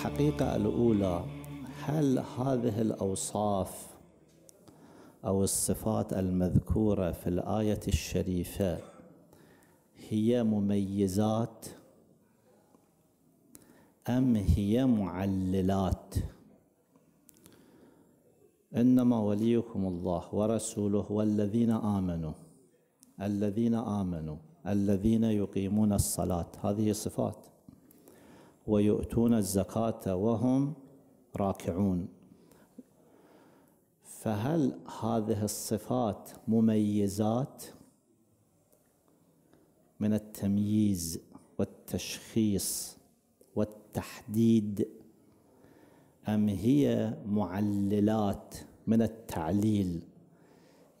الحقيقة الأولى هل هذه الأوصاف أو الصفات المذكورة في الآية الشريفة هي مميزات أم هي معللات إنما وليكم الله ورسوله والذين آمنوا الذين آمنوا الذين يقيمون الصلاة هذه صفات ويؤتون الزكاة وهم راكعون فهل هذه الصفات مميزات من التمييز والتشخيص والتحديد أم هي معللات من التعليل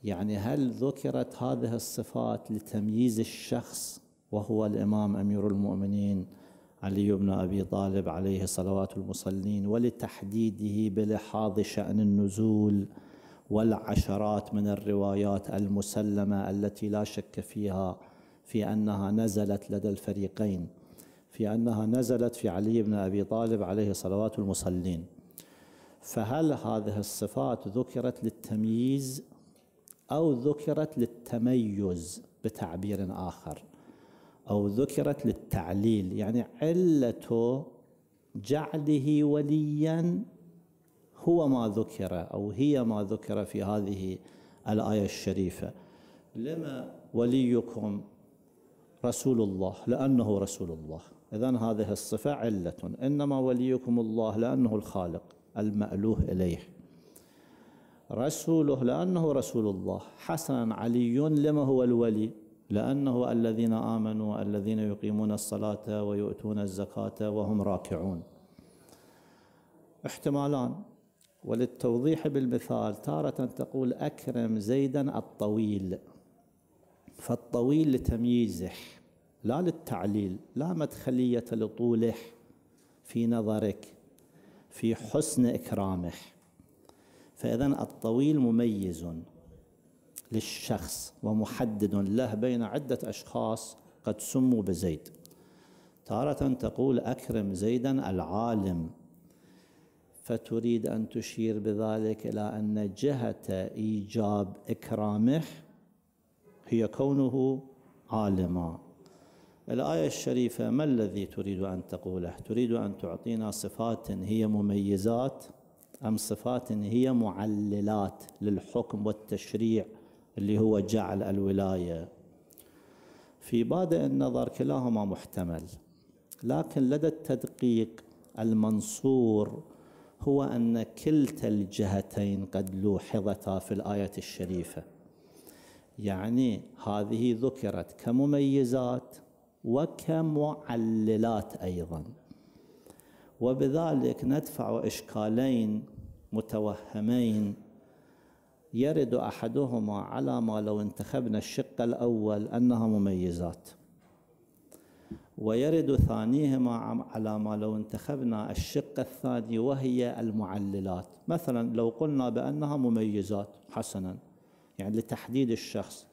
يعني هل ذكرت هذه الصفات لتمييز الشخص وهو الإمام أمير المؤمنين علي بن أبي طالب عليه صلوات المصلين ولتحديده بلحاظ شأن النزول والعشرات من الروايات المسلمة التي لا شك فيها في أنها نزلت لدى الفريقين في أنها نزلت في علي بن أبي طالب عليه صلوات المصلين فهل هذه الصفات ذكرت للتمييز أو ذكرت للتميز بتعبير آخر؟ أو ذكرت للتعليل يعني علة جعله وليا هو ما ذكر أو هي ما ذكر في هذه الآية الشريفة لما وليكم رسول الله لأنه رسول الله إذا هذه الصفة علة إنما وليكم الله لأنه الخالق المألوه إليه رسوله لأنه رسول الله حسنا علي لما هو الولي لأنه الذين آمنوا الذين يقيمون الصلاة ويؤتون الزكاة وهم راكعون احتمالان وللتوضيح بالمثال تارة تقول أكرم زيدا الطويل فالطويل لتمييزه لا للتعليل لا مدخلية لطوله في نظرك في حسن إكرامه فإذا الطويل مميز للشخص ومحدد له بين عدة أشخاص قد سموا بزيد تارة تقول أكرم زيدا العالم فتريد أن تشير بذلك إلى أن جهة إيجاب إكرامه هي كونه عالما الآية الشريفة ما الذي تريد أن تقوله تريد أن تعطينا صفات هي مميزات أم صفات هي معللات للحكم والتشريع اللي هو جعل الولاية في بادئ النظر كلاهما محتمل لكن لدى التدقيق المنصور هو أن كلتا الجهتين قد لوحظتا في الآية الشريفة يعني هذه ذكرت كمميزات وكمعللات أيضا وبذلك ندفع إشكالين متوهمين يرد أحدهما على ما لو انتخبنا الشق الأول أنها مميزات ويرد ثانيهما على ما لو انتخبنا الشق الثاني وهي المعللات مثلا لو قلنا بأنها مميزات حسنا يعني لتحديد الشخص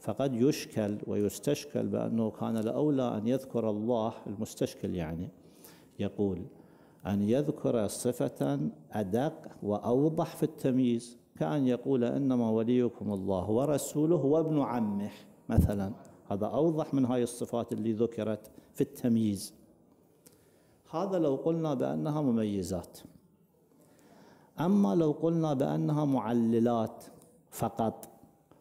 فقد يشكل ويستشكل بأنه كان الأولى أن يذكر الله المستشكل يعني يقول أن يذكر صفة أدق وأوضح في التمييز كأن يقول إنما وليكم الله ورسوله وابن عمه مثلا هذا أوضح من هاي الصفات اللي ذكرت في التمييز هذا لو قلنا بأنها مميزات أما لو قلنا بأنها معللات فقط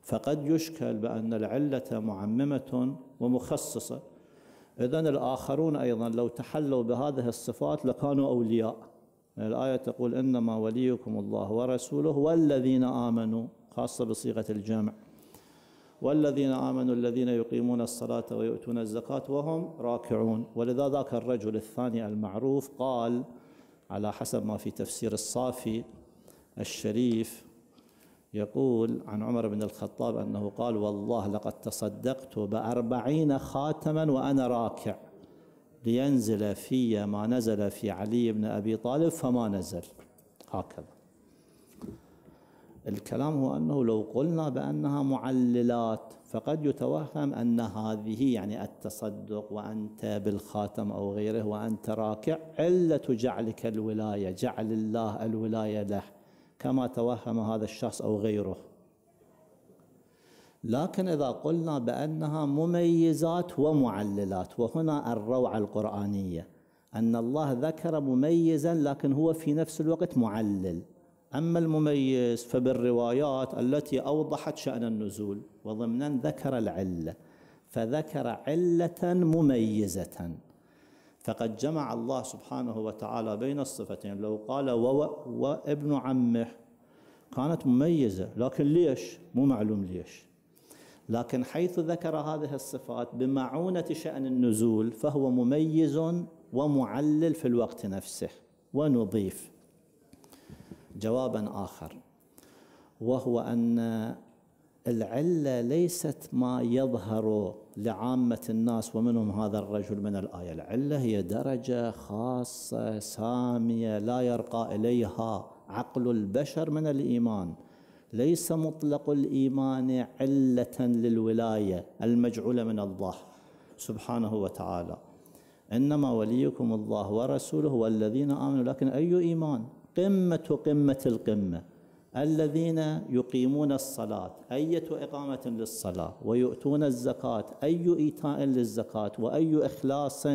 فقد يشكل بأن العلة معممة ومخصصة إذا الآخرون أيضا لو تحلوا بهذه الصفات لكانوا أولياء الآية تقول إنما وليكم الله ورسوله والذين آمنوا خاصة بصيغة الجمع والذين آمنوا الذين يقيمون الصلاة ويؤتون الزكاة وهم راكعون ولذا ذاك الرجل الثاني المعروف قال على حسب ما في تفسير الصافي الشريف يقول عن عمر بن الخطاب أنه قال والله لقد تصدقت بأربعين خاتما وأنا راكع لينزل في ما نزل في علي بن أبي طالب فما نزل هكذا الكلام هو أنه لو قلنا بأنها معللات فقد يتوهم أن هذه يعني التصدق وأنت بالخاتم أو غيره وأنت راكع علة جعلك الولاية جعل الله الولاية له كما توهم هذا الشخص أو غيره لكن إذا قلنا بأنها مميزات ومعللات وهنا الروعة القرآنية أن الله ذكر مميزا لكن هو في نفس الوقت معلل أما المميز فبالروايات التي أوضحت شأن النزول وضمنا ذكر العلة فذكر علة مميزة فقد جمع الله سبحانه وتعالى بين الصفتين لو قال وابن عمه كانت مميزة لكن ليش مو معلوم ليش لكن حيث ذكر هذه الصفات بمعونة شأن النزول فهو مميز ومعلل في الوقت نفسه ونضيف جوابا آخر وهو أن العلة ليست ما يظهر لعامة الناس ومنهم هذا الرجل من الآية العلة هي درجة خاصة سامية لا يرقى إليها عقل البشر من الإيمان ليس مطلق الإيمان علة للولاية المجعولة من الله سبحانه وتعالى إنما وليكم الله ورسوله والذين آمنوا لكن أي إيمان قمة قمة القمة الذين يقيمون الصلاة أية إقامة للصلاة ويؤتون الزكاة أي إيتاء للزكاة وأي إخلاص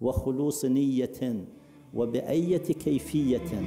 وخلوص نية وبأية كيفية